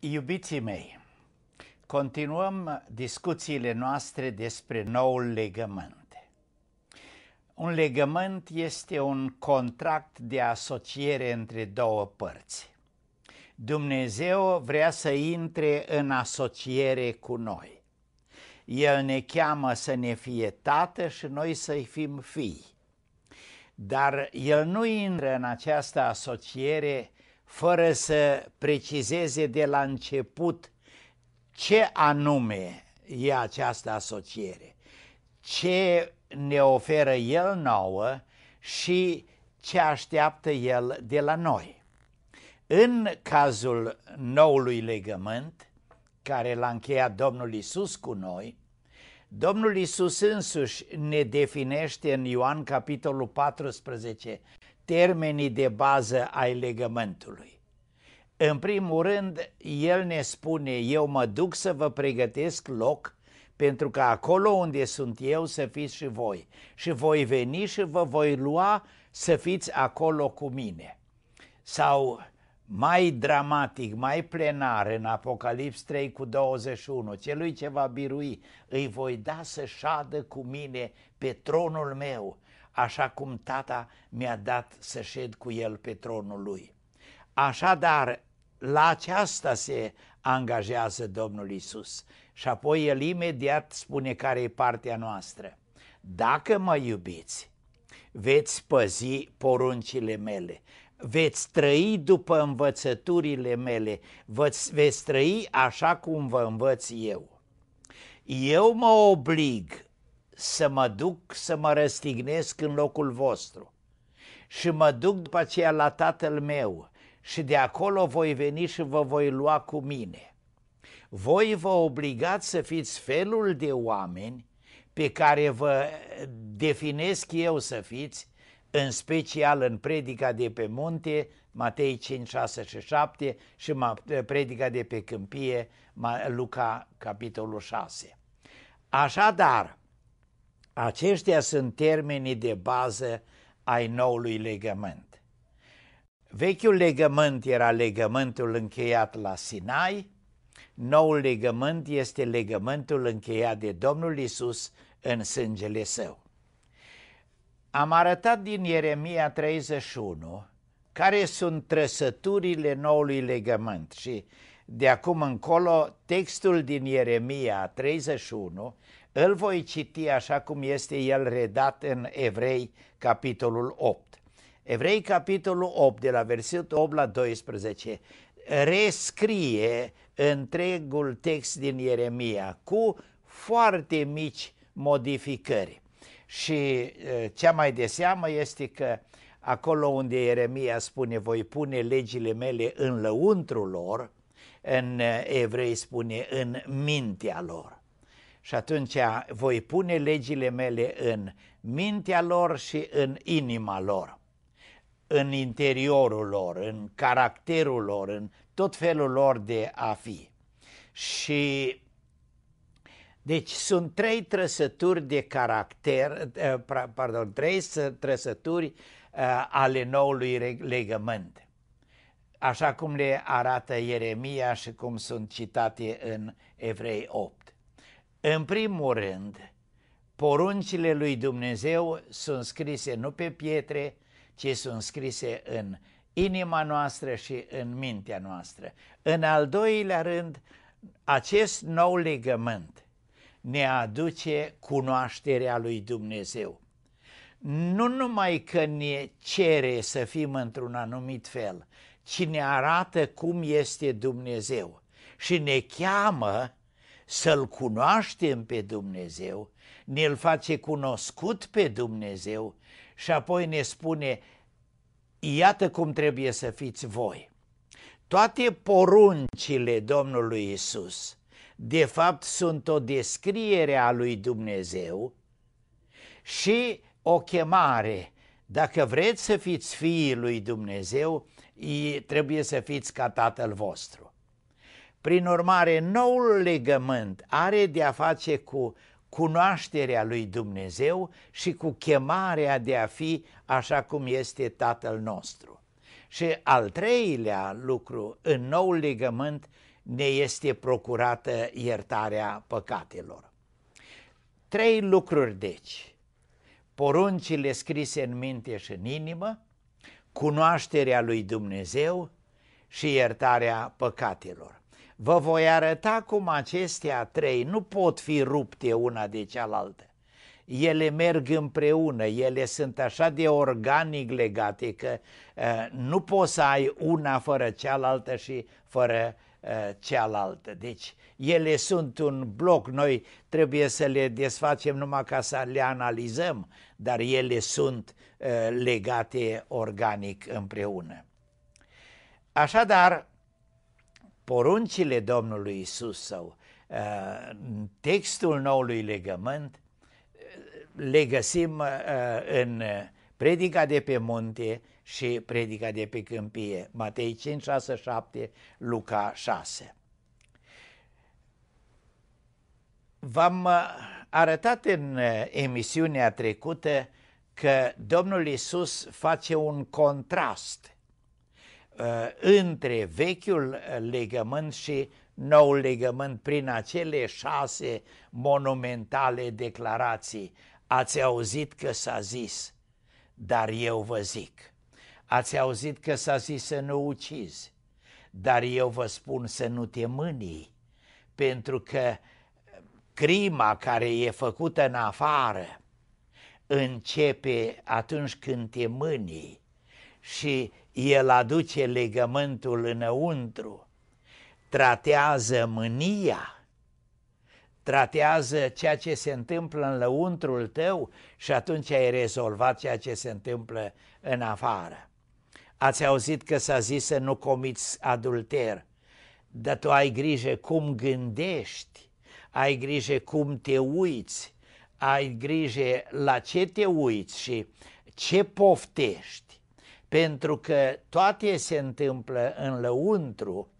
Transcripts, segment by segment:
Iubiții mei, continuăm discuțiile noastre despre noul legământ. Un legământ este un contract de asociere între două părți. Dumnezeu vrea să intre în asociere cu noi. El ne cheamă să ne fie tată și noi să-i fim fii. Dar el nu intră în această asociere fără să precizeze de la început ce anume e această asociere, ce ne oferă El nouă și ce așteaptă El de la noi. În cazul noului legământ, care l-a încheiat Domnul Isus cu noi, Domnul Isus însuși ne definește în Ioan capitolul 14 termenii de bază ai legământului. În primul rând, el ne spune, eu mă duc să vă pregătesc loc pentru că acolo unde sunt eu să fiți și voi. Și voi veni și vă voi lua să fiți acolo cu mine. Sau mai dramatic, mai plenar în Apocalips 3 cu 21, celui ce va birui, îi voi da să șadă cu mine pe tronul meu așa cum tata mi-a dat să șed cu el pe tronul lui. Așadar, la aceasta se angajează Domnul Isus. Și apoi el imediat spune care e partea noastră. Dacă mă iubiți, veți păzi poruncile mele, veți trăi după învățăturile mele, veți, veți trăi așa cum vă învăț eu. Eu mă oblig să mă duc să mă răstignesc în locul vostru și mă duc după aceea la tatăl meu și de acolo voi veni și vă voi lua cu mine. Voi vă obligați să fiți felul de oameni pe care vă definesc eu să fiți, în special în predica de pe munte, Matei 5, 6 și 7 și predica de pe câmpie, Luca capitolul 6. Așadar, aceștia sunt termenii de bază ai noului legământ. Vechiul legământ era legământul încheiat la Sinai, noul legământ este legământul încheiat de Domnul Isus în sângele său. Am arătat din Ieremia 31 care sunt trăsăturile noului legământ și de acum încolo textul din Ieremia 31 îl voi citi așa cum este el redat în Evrei, capitolul 8. Evrei, capitolul 8, de la versetul 8 la 12, rescrie întregul text din Ieremia cu foarte mici modificări. Și cea mai de seamă este că acolo unde Ieremia spune voi pune legile mele în lăuntru lor, în evrei spune în mintea lor. Și atunci voi pune legile mele în mintea lor și în inima lor, în interiorul lor, în caracterul lor, în tot felul lor de a fi. Și deci sunt trei trăsături de caracter, eh, pardon, trei trăsături eh, ale noului legământ, așa cum le arată Ieremia și cum sunt citate în Evrei 8. În primul rând, poruncile lui Dumnezeu sunt scrise nu pe pietre, ci sunt scrise în inima noastră și în mintea noastră. În al doilea rând, acest nou legământ ne aduce cunoașterea lui Dumnezeu. Nu numai că ne cere să fim într-un anumit fel, ci ne arată cum este Dumnezeu și ne cheamă să-L cunoaștem pe Dumnezeu, ne-L face cunoscut pe Dumnezeu și apoi ne spune, iată cum trebuie să fiți voi. Toate poruncile Domnului Isus, de fapt, sunt o descriere a lui Dumnezeu și o chemare. Dacă vreți să fiți fiii lui Dumnezeu, trebuie să fiți ca Tatăl vostru. Prin urmare, noul legământ are de a face cu cunoașterea lui Dumnezeu și cu chemarea de a fi așa cum este Tatăl nostru. Și al treilea lucru, în noul legământ ne este procurată iertarea păcatelor. Trei lucruri deci, poruncile scrise în minte și în inimă, cunoașterea lui Dumnezeu și iertarea păcatelor. Vă voi arăta cum acestea trei nu pot fi rupte una de cealaltă. Ele merg împreună, ele sunt așa de organic legate că uh, nu poți să ai una fără cealaltă și fără uh, cealaltă. Deci ele sunt un bloc, noi trebuie să le desfacem numai ca să le analizăm, dar ele sunt uh, legate organic împreună. Așadar, poruncile Domnului Isus sau uh, textul noului legământ uh, le găsim uh, în predica de pe munte și predica de pe câmpie, Matei 5, 6, 7, Luca 6. V-am uh, arătat în uh, emisiunea trecută că Domnul Isus face un contrast Uh, între vechiul uh, legământ și noul legământ prin acele șase monumentale declarații. Ați auzit că s-a zis, dar eu vă zic. Ați auzit că s-a zis să nu ucizi, dar eu vă spun să nu te mânii, pentru că crima care e făcută în afară începe atunci când te mânii și el aduce legământul înăuntru, tratează mânia, tratează ceea ce se întâmplă în lăuntrul tău și atunci ai rezolvat ceea ce se întâmplă în afară. Ați auzit că s-a zis să nu comiți adulter, dar tu ai grijă cum gândești, ai grijă cum te uiți, ai grijă la ce te uiți și ce poftești pentru că toate se întâmplă în lăuntru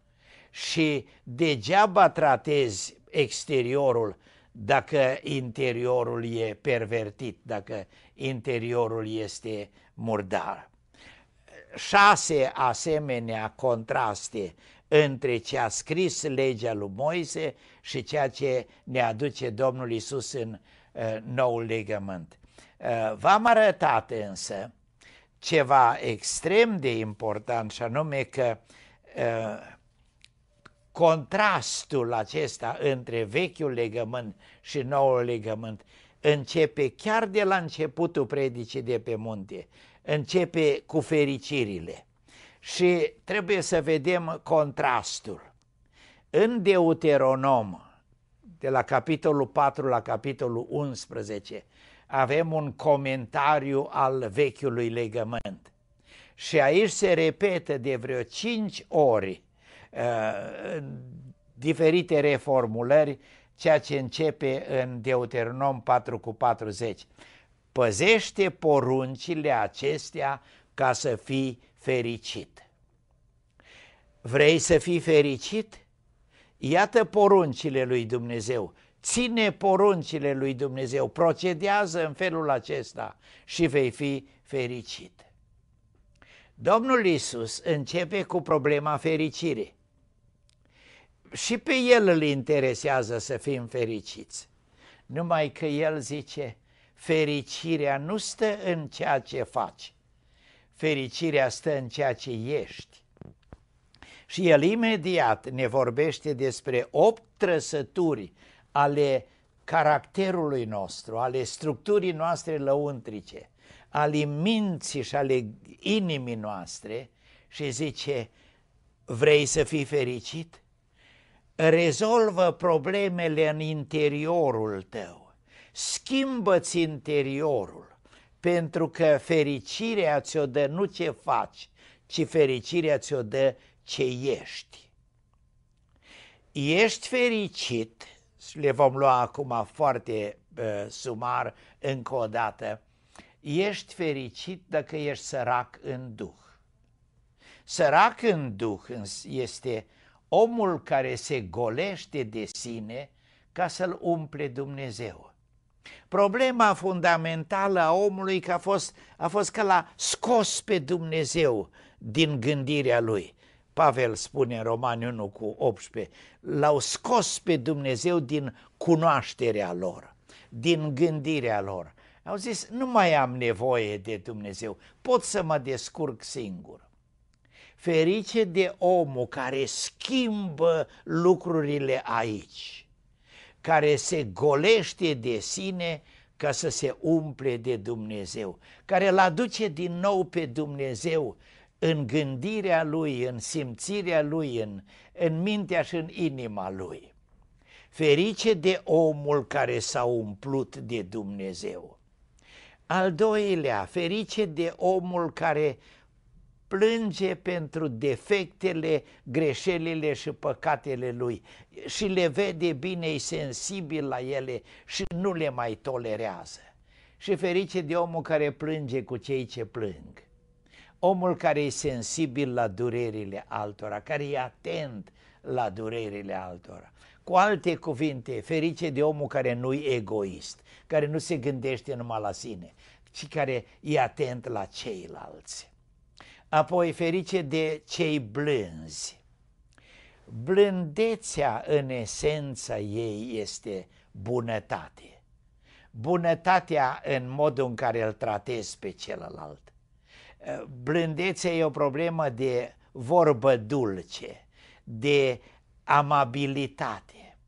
și degeaba tratezi exteriorul dacă interiorul e pervertit, dacă interiorul este murdar. Șase asemenea contraste între ce a scris legea lui Moise și ceea ce ne aduce Domnul Isus în uh, nou legământ. Uh, V-am arătat însă ceva extrem de important și anume că ă, contrastul acesta între vechiul legământ și noul legământ începe chiar de la începutul predicii de pe munte, începe cu fericirile și trebuie să vedem contrastul. În Deuteronom, de la capitolul 4 la capitolul 11, avem un comentariu al vechiului legământ. Și aici se repetă de vreo cinci ori uh, diferite reformulări, ceea ce începe în Deuteronom 4 cu 40. Păzește poruncile acestea ca să fii fericit. Vrei să fii fericit? Iată poruncile lui Dumnezeu ține poruncile lui Dumnezeu, procedează în felul acesta și vei fi fericit. Domnul Isus începe cu problema fericirii. Și pe el îl interesează să fim fericiți. Numai că el zice, fericirea nu stă în ceea ce faci, fericirea stă în ceea ce ești. Și el imediat ne vorbește despre opt trăsături ale caracterului nostru, ale structurii noastre lăuntrice, ale minții și ale inimii noastre și zice, vrei să fii fericit? Rezolvă problemele în interiorul tău, schimbă-ți interiorul, pentru că fericirea ți-o dă nu ce faci, ci fericirea ți-o dă ce ești. Ești fericit le vom lua acum foarte uh, sumar încă o dată, ești fericit dacă ești sărac în duh. Sărac în duh este omul care se golește de sine ca să-l umple Dumnezeu. Problema fundamentală a omului că a, fost, a fost că l-a scos pe Dumnezeu din gândirea lui. Pavel spune în Romani 1 cu 18, l-au scos pe Dumnezeu din cunoașterea lor, din gândirea lor. Au zis, nu mai am nevoie de Dumnezeu, pot să mă descurc singur. Ferice de omul care schimbă lucrurile aici, care se golește de sine ca să se umple de Dumnezeu, care îl aduce din nou pe Dumnezeu în gândirea lui, în simțirea lui, în, în mintea și în inima lui. Ferice de omul care s-a umplut de Dumnezeu. Al doilea, ferice de omul care plânge pentru defectele, greșelile și păcatele lui și le vede bine, e sensibil la ele și nu le mai tolerează. Și ferice de omul care plânge cu cei ce plâng omul care e sensibil la durerile altora, care e atent la durerile altora. Cu alte cuvinte, ferice de omul care nu e egoist, care nu se gândește numai la sine, ci care e atent la ceilalți. Apoi, ferice de cei blânzi. Blândețea, în esența ei, este bunătate. Bunătatea în modul în care îl tratezi pe celălalt Eh, Blândețea e o problemă de vorbă dulce, de amabilitate.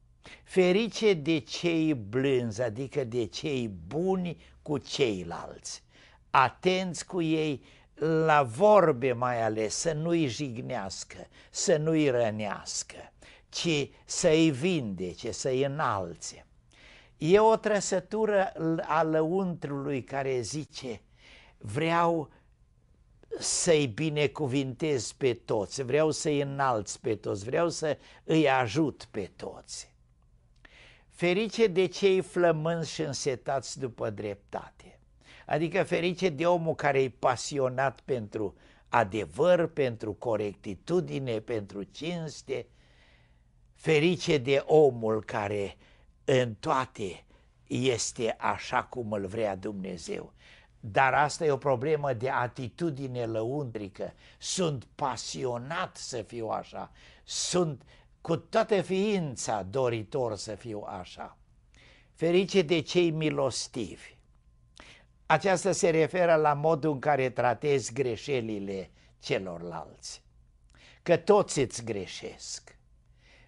Ferice de cei blânzi, adică de cei buni cu ceilalți, atenți cu ei, la vorbe mai ales, să nu-i jignească, să nu-i rănească, ci să-i vindece, să-i înalțe. E o trăsătură a lăuntrului care zice, vreau să-i binecuvintez pe toți, vreau să-i înalț pe toți, vreau să îi ajut pe toți. Ferice de cei flămânzi și însetați după dreptate, adică ferice de omul care e pasionat pentru adevăr, pentru corectitudine, pentru cinste, ferice de omul care în toate este așa cum îl vrea Dumnezeu. Dar asta e o problemă de atitudine lăuntrică. Sunt pasionat să fiu așa. Sunt cu toată ființa doritor să fiu așa. Ferice de cei milostivi. Aceasta se referă la modul în care tratezi greșelile celorlalți. Că toți îți greșesc.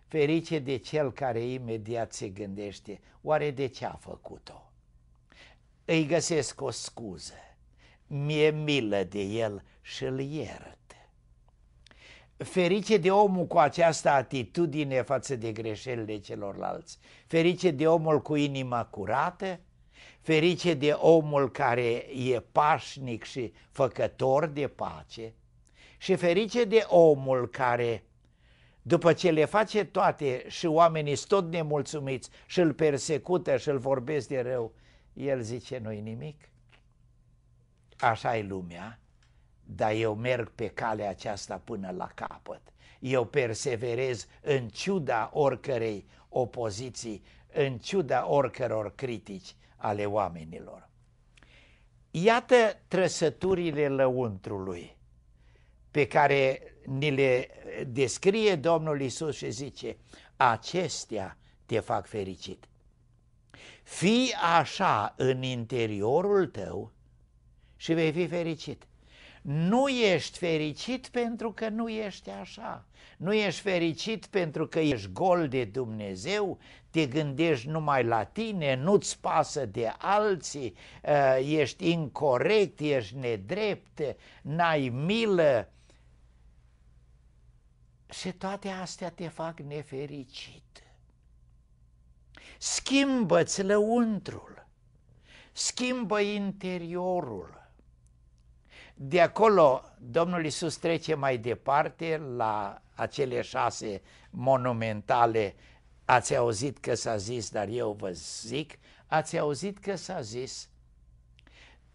Ferice de cel care imediat se gândește, oare de ce a făcut-o? îi găsesc o scuză, mi-e milă de el și îl iert. Ferice de omul cu această atitudine față de greșelile celorlalți, ferice de omul cu inima curată, ferice de omul care e pașnic și făcător de pace și ferice de omul care, după ce le face toate și oamenii sunt tot nemulțumiți și îl persecută și îl vorbesc de rău, el zice, nu-i nimic, așa e lumea, dar eu merg pe calea aceasta până la capăt. Eu perseverez în ciuda oricărei opoziții, în ciuda oricăror critici ale oamenilor. Iată trăsăturile lăuntrului pe care ni le descrie Domnul Isus și zice, acestea te fac fericit. Fii așa în interiorul tău și vei fi fericit. Nu ești fericit pentru că nu ești așa. Nu ești fericit pentru că ești gol de Dumnezeu, te gândești numai la tine, nu-ți pasă de alții, uh, ești incorrect, ești nedrept, n-ai milă. Și toate astea te fac nefericit. Schimbă-ți lăuntrul, schimbă interiorul. De acolo Domnul Iisus trece mai departe la acele șase monumentale. Ați auzit că s-a zis, dar eu vă zic, ați auzit că s-a zis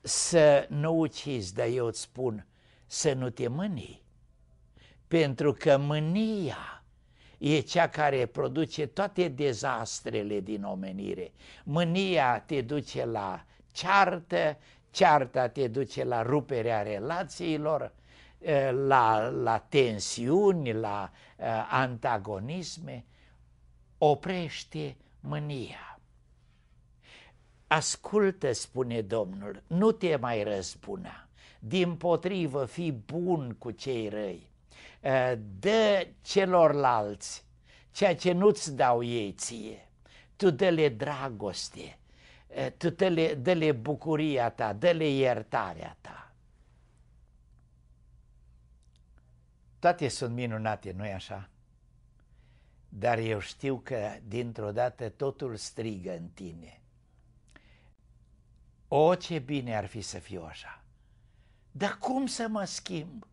să nu ucizi, dar eu îți spun să nu te mânii, pentru că mânia e cea care produce toate dezastrele din omenire. Mânia te duce la ceartă, cearta te duce la ruperea relațiilor, eh, la, la tensiuni, la eh, antagonisme. Oprește mânia. Ascultă, spune Domnul, nu te mai răzbuna. Din potrivă, fii bun cu cei răi Eh, dă celorlalți ceea ce nu-ți dau ei ție. Tu dă-le dragoste, eh, tu dă-le, dă-le bucuria ta, dă-le iertarea ta. Toate sunt minunate, nu-i așa? Dar eu știu că dintr-o dată totul strigă în tine. O, ce bine ar fi să fiu așa! Dar cum să mă schimb?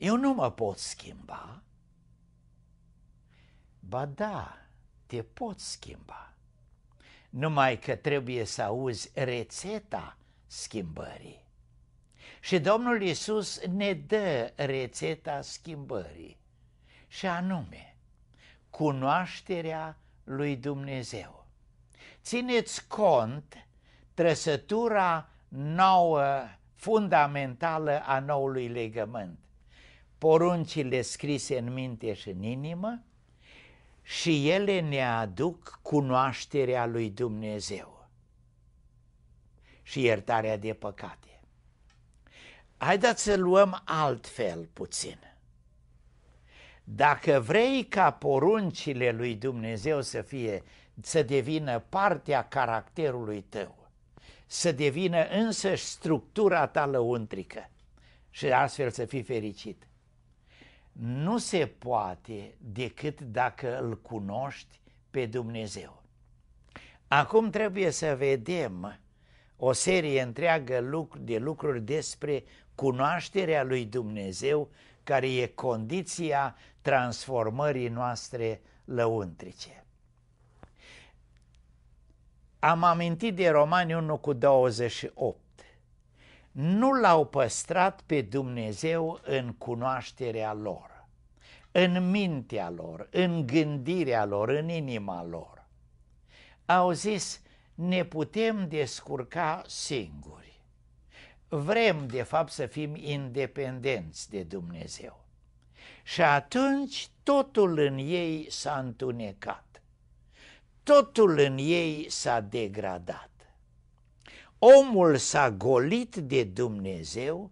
Eu nu mă pot schimba. Ba da, te pot schimba. Numai că trebuie să auzi rețeta schimbării. Și Domnul Iisus ne dă rețeta schimbării, și anume, cunoașterea lui Dumnezeu. Țineți cont trăsătura nouă fundamentală a noului legământ poruncile scrise în minte și în inimă și ele ne aduc cunoașterea lui Dumnezeu și iertarea de păcate. Haideți să luăm altfel puțin. Dacă vrei ca poruncile lui Dumnezeu să fie, să devină partea caracterului tău, să devină însăși structura ta lăuntrică și astfel să fii fericit, nu se poate decât dacă îl cunoști pe Dumnezeu. Acum trebuie să vedem o serie întreagă de lucruri despre cunoașterea lui Dumnezeu, care e condiția transformării noastre lăuntrice. Am amintit de Romani 1 cu 28 nu l-au păstrat pe Dumnezeu în cunoașterea lor, în mintea lor, în gândirea lor, în inima lor. Au zis, ne putem descurca singuri. Vrem, de fapt, să fim independenți de Dumnezeu. Și atunci totul în ei s-a întunecat, totul în ei s-a degradat omul s-a golit de Dumnezeu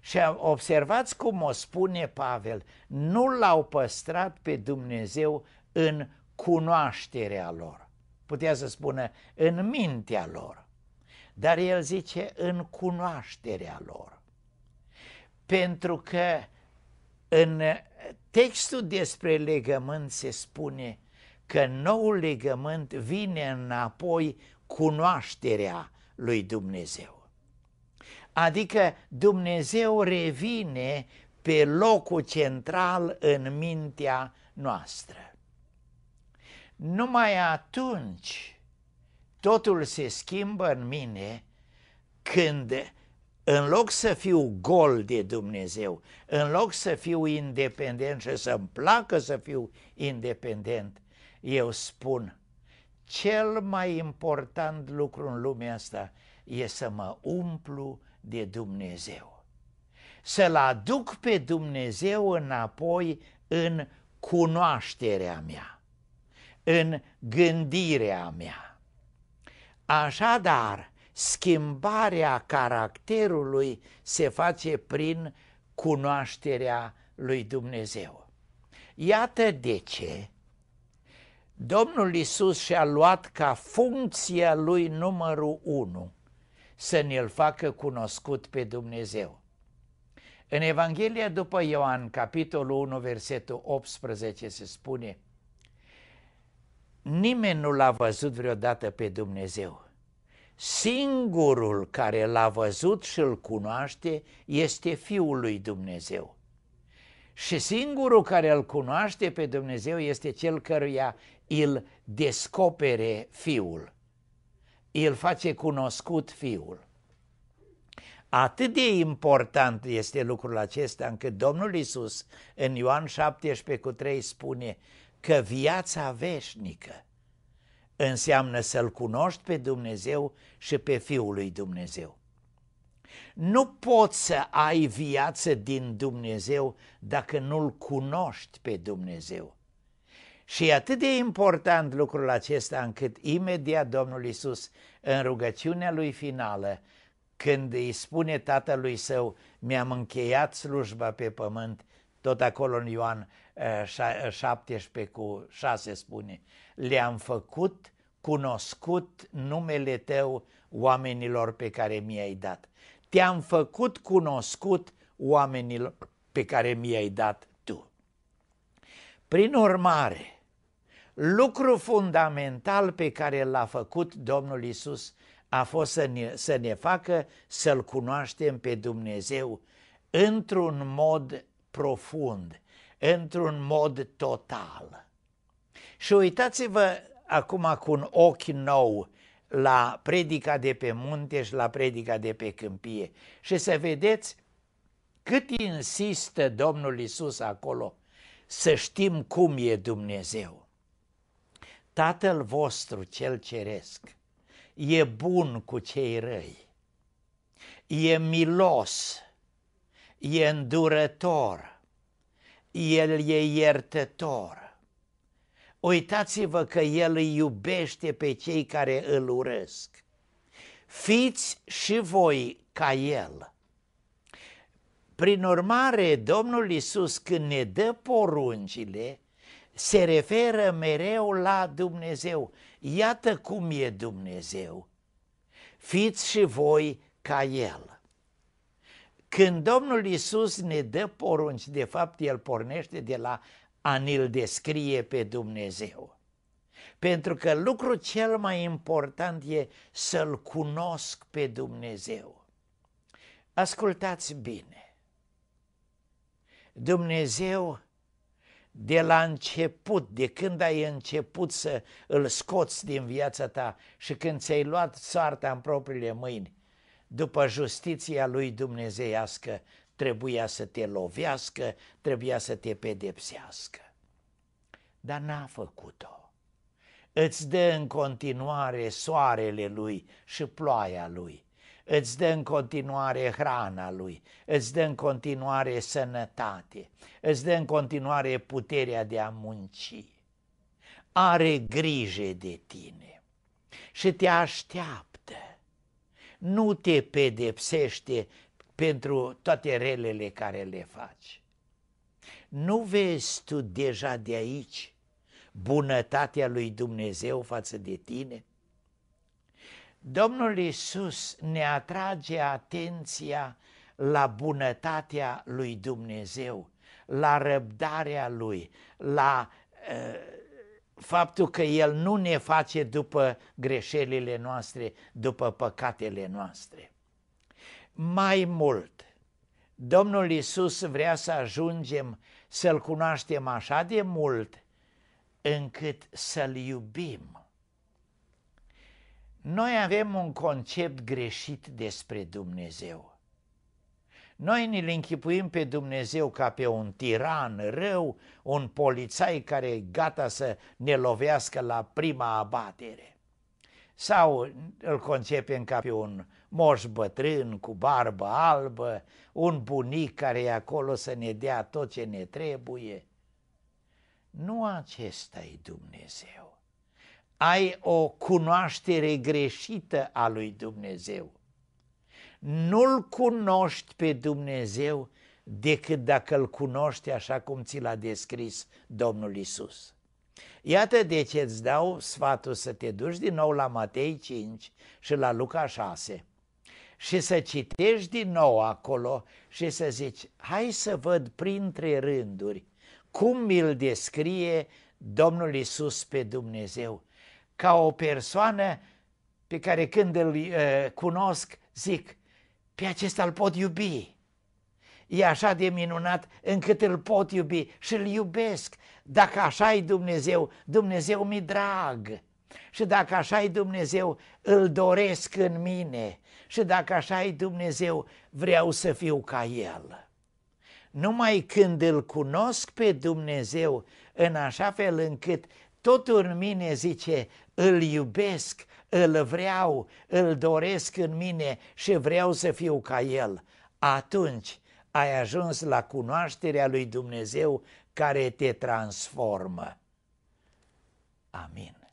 și observați cum o spune Pavel, nu l-au păstrat pe Dumnezeu în cunoașterea lor, putea să spună în mintea lor, dar el zice în cunoașterea lor, pentru că în textul despre legământ se spune că noul legământ vine înapoi cunoașterea lui Dumnezeu. Adică Dumnezeu revine pe locul central în mintea noastră. Numai atunci totul se schimbă în mine când în loc să fiu gol de Dumnezeu, în loc să fiu independent și să-mi placă să fiu independent, eu spun cel mai important lucru în lumea asta e să mă umplu de Dumnezeu. Să-L aduc pe Dumnezeu înapoi în cunoașterea mea, în gândirea mea. Așadar, schimbarea caracterului se face prin cunoașterea lui Dumnezeu. Iată de ce Domnul Isus și-a luat ca funcția lui numărul unu să ne-l facă cunoscut pe Dumnezeu. În Evanghelia după Ioan, capitolul 1, versetul 18, se spune Nimeni nu l-a văzut vreodată pe Dumnezeu. Singurul care l-a văzut și îl cunoaște este Fiul lui Dumnezeu. Și singurul care îl cunoaște pe Dumnezeu este cel căruia îl descopere fiul, îl face cunoscut fiul. Atât de important este lucrul acesta încât Domnul Isus în Ioan 17 cu 3 spune că viața veșnică înseamnă să-L cunoști pe Dumnezeu și pe Fiul lui Dumnezeu. Nu poți să ai viață din Dumnezeu dacă nu-L cunoști pe Dumnezeu. Și e atât de important lucrul acesta încât imediat Domnul Isus, în rugăciunea lui finală, când îi spune tatălui său, mi-am încheiat slujba pe pământ, tot acolo în Ioan 17 cu 6 spune, le-am făcut cunoscut numele tău oamenilor pe care mi-ai dat. Te-am făcut cunoscut oamenilor pe care mi-ai dat prin urmare, lucru fundamental pe care l-a făcut Domnul Isus a fost să ne, să ne facă să-L cunoaștem pe Dumnezeu într-un mod profund, într-un mod total. Și uitați-vă acum cu un ochi nou la predica de pe munte și la predica de pe câmpie și să vedeți cât insistă Domnul Isus acolo să știm cum e Dumnezeu. Tatăl vostru cel ceresc e bun cu cei răi, e milos, e îndurător, el e iertător. Uitați-vă că el îi iubește pe cei care îl urăsc. Fiți și voi ca el – prin urmare, Domnul Isus când ne dă poruncile, se referă mereu la Dumnezeu. Iată cum e Dumnezeu. Fiți și voi ca El. Când Domnul Isus ne dă porunci, de fapt El pornește de la a ne-l descrie pe Dumnezeu. Pentru că lucrul cel mai important e să-L cunosc pe Dumnezeu. Ascultați bine, Dumnezeu de la început, de când ai început să îl scoți din viața ta și când ți-ai luat soarta în propriile mâini, după justiția lui dumnezeiască, trebuia să te lovească, trebuia să te pedepsească. Dar n-a făcut-o. Îți dă în continuare soarele lui și ploaia lui îți dă în continuare hrana lui, îți dă în continuare sănătate, îți dă în continuare puterea de a munci. Are grijă de tine și te așteaptă. Nu te pedepsește pentru toate relele care le faci. Nu vezi tu deja de aici bunătatea lui Dumnezeu față de tine? Domnul Isus ne atrage atenția la bunătatea lui Dumnezeu, la răbdarea lui, la faptul că El nu ne face după greșelile noastre, după păcatele noastre. Mai mult, Domnul Isus vrea să ajungem să-L cunoaștem așa de mult încât să-L iubim noi avem un concept greșit despre Dumnezeu. Noi ne-l închipuim pe Dumnezeu ca pe un tiran rău, un polițai care e gata să ne lovească la prima abatere. Sau îl concepem ca pe un moș bătrân cu barbă albă, un bunic care e acolo să ne dea tot ce ne trebuie. Nu acesta e Dumnezeu ai o cunoaștere greșită a lui Dumnezeu. Nu-L cunoști pe Dumnezeu decât dacă îl cunoști așa cum ți l-a descris Domnul Isus. Iată de ce îți dau sfatul să te duci din nou la Matei 5 și la Luca 6 și să citești din nou acolo și să zici, hai să văd printre rânduri cum îl descrie Domnul Isus pe Dumnezeu ca o persoană pe care când îl uh, cunosc zic, pe acesta îl pot iubi. E așa de minunat încât îl pot iubi și îl iubesc. Dacă așa e Dumnezeu, Dumnezeu mi drag. Și dacă așa e Dumnezeu, îl doresc în mine. Și dacă așa e Dumnezeu, vreau să fiu ca El. Numai când îl cunosc pe Dumnezeu în așa fel încât totul în mine zice, îl iubesc, îl vreau, îl doresc în mine și vreau să fiu ca el, atunci ai ajuns la cunoașterea lui Dumnezeu care te transformă. Amin.